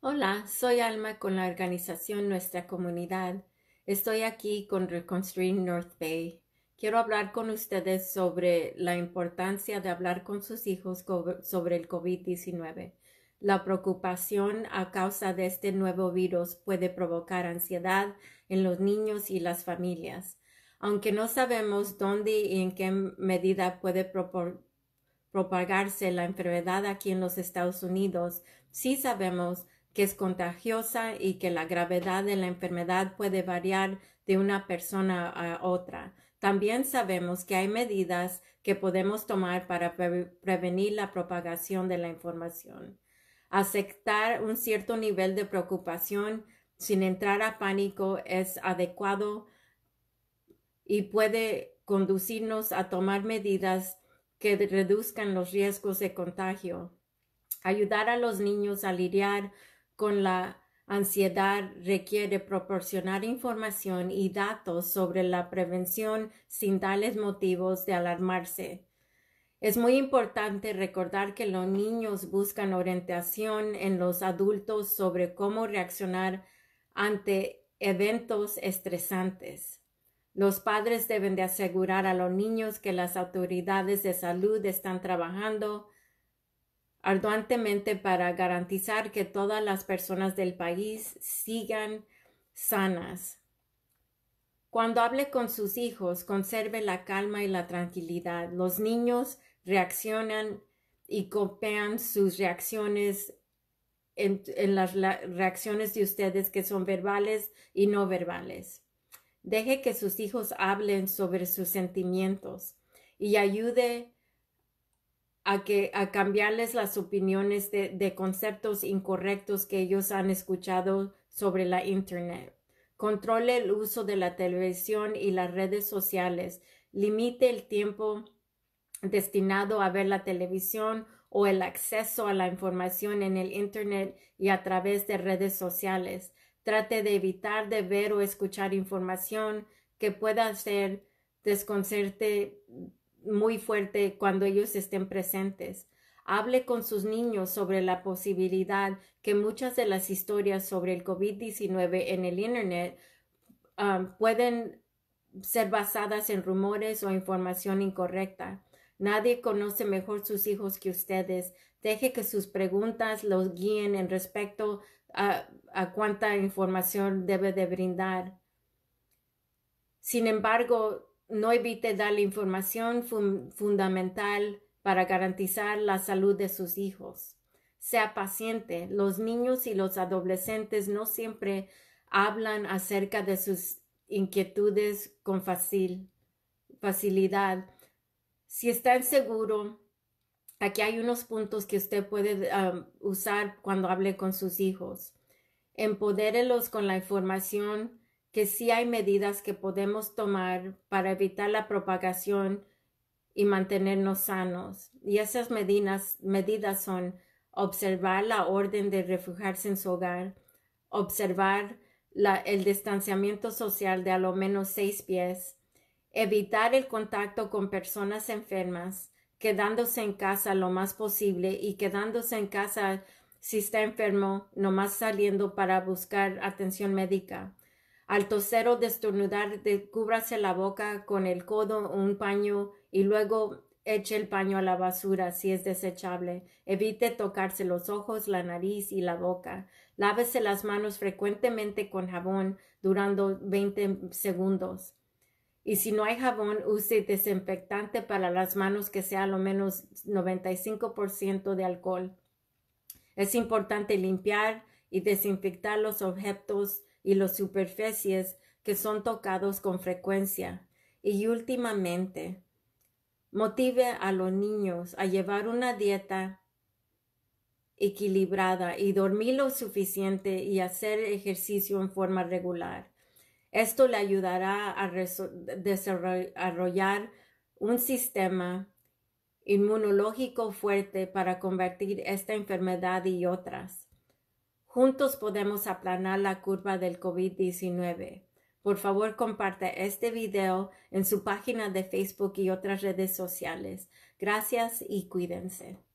Hola, soy Alma con la organización Nuestra Comunidad. Estoy aquí con Reconstruir North Bay. Quiero hablar con ustedes sobre la importancia de hablar con sus hijos sobre el COVID-19. La preocupación a causa de este nuevo virus puede provocar ansiedad en los niños y las familias. Aunque no sabemos dónde y en qué medida puede propagarse la enfermedad aquí en los Estados Unidos, sí sabemos que es contagiosa y que la gravedad de la enfermedad puede variar de una persona a otra. También sabemos que hay medidas que podemos tomar para prevenir la propagación de la información. Aceptar un cierto nivel de preocupación sin entrar a pánico es adecuado y puede conducirnos a tomar medidas que reduzcan los riesgos de contagio. Ayudar a los niños a lidiar con la ansiedad requiere proporcionar información y datos sobre la prevención sin darles motivos de alarmarse. Es muy importante recordar que los niños buscan orientación en los adultos sobre cómo reaccionar ante eventos estresantes. Los padres deben de asegurar a los niños que las autoridades de salud están trabajando arduamente para garantizar que todas las personas del país sigan sanas. Cuando hable con sus hijos, conserve la calma y la tranquilidad. Los niños reaccionan y copian sus reacciones en, en, las reacciones de ustedes que son verbales y no verbales. Deje que sus hijos hablen sobre sus sentimientos y ayude a, que, a cambiarles las opiniones de, conceptos incorrectos que ellos han escuchado sobre la Internet. Controle el uso de la televisión y las redes sociales. Limite el tiempo destinado a ver la televisión o el acceso a la información en el Internet y a través de redes sociales. Trate de evitar de ver o escuchar información que pueda ser desconcerte, muy fuerte cuando ellos estén presentes. Hable con sus niños sobre la posibilidad que muchas de las historias sobre el COVID-19 en el Internet um, pueden ser basadas en rumores o información incorrecta. Nadie conoce mejor sus hijos que ustedes. Deje que sus preguntas los guíen en respecto a, a cuánta información debe de brindar. Sin embargo, no evite la información fundamental para garantizar la salud de sus hijos. Sea paciente. Los niños y los adolescentes no siempre hablan acerca de sus inquietudes con facilidad. Si está inseguro, aquí hay unos puntos que usted puede ah, usar cuando hable con sus hijos. Empodérelos con la información que sí hay medidas que podemos tomar para evitar la propagación y mantenernos sanos. Y esas medidas, medidas son observar la orden de refugiarse en su hogar, observar el distanciamiento social de a lo menos seis pies, evitar el contacto con personas enfermas, quedándose en casa lo más posible y quedándose en casa si está enfermo, nomás saliendo para buscar atención médica. Al toser o destornudar, cúbrase la boca con el codo o un paño y luego eche el paño a la basura si es desechable. Evite tocarse los ojos, la nariz y la boca. Lávese las manos frecuentemente con jabón durando 20 segundos. Y si no hay jabón, use desinfectante para las manos que sea lo menos 95% de alcohol. Es importante limpiar y desinfectar los objetos y las superficies que son tocados con frecuencia. Y últimamente, motive a los niños a llevar una dieta equilibrada y dormir lo suficiente y hacer ejercicio en forma regular. Esto le ayudará a desarrollar un sistema inmunológico fuerte para convertir esta enfermedad y otras. Juntos podemos aplanar la curva del COVID-19. Por favor, comparte este video en su página de Facebook y otras redes sociales. Gracias y cuídense.